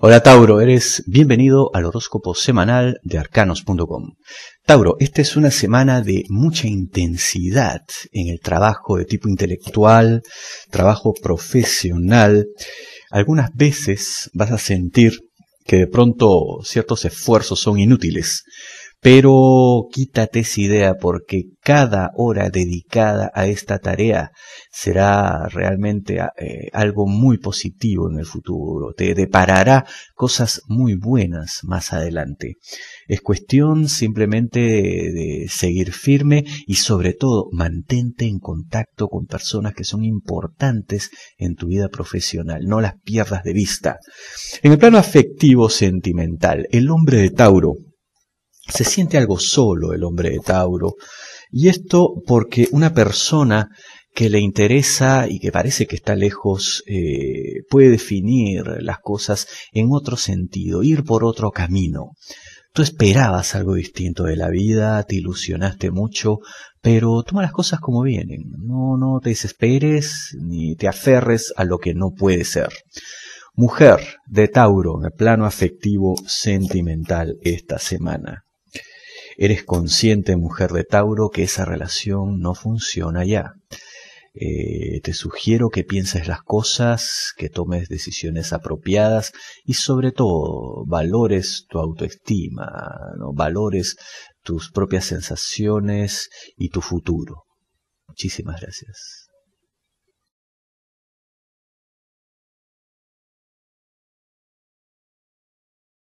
Hola Tauro, eres bienvenido al horóscopo semanal de arcanos.com. Tauro, esta es una semana de mucha intensidad en el trabajo de tipo intelectual, trabajo profesional. Algunas veces vas a sentir que de pronto ciertos esfuerzos son inútiles pero quítate esa idea porque cada hora dedicada a esta tarea será realmente ah, eh, algo muy positivo en el futuro, te deparará cosas muy buenas más adelante. Es cuestión simplemente de seguir firme y sobre todo mantente en contacto con personas que son importantes en tu vida profesional, no las pierdas de vista. En el plano afectivo sentimental, el hombre de Tauro se siente algo solo el hombre de Tauro, y esto porque una persona que le interesa y que parece que está lejos eh, puede definir las cosas en otro sentido, ir por otro camino. Tú esperabas algo distinto de la vida, te ilusionaste mucho, pero toma las cosas como vienen. No, no te desesperes ni te aferres a lo que no puede ser. Mujer de Tauro en el plano afectivo sentimental esta semana. Eres consciente, mujer de Tauro, que esa relación no funciona ya. Eh, te sugiero que pienses las cosas, que tomes decisiones apropiadas y sobre todo valores tu autoestima, valores tus propias sensaciones y tu futuro. Muchísimas gracias.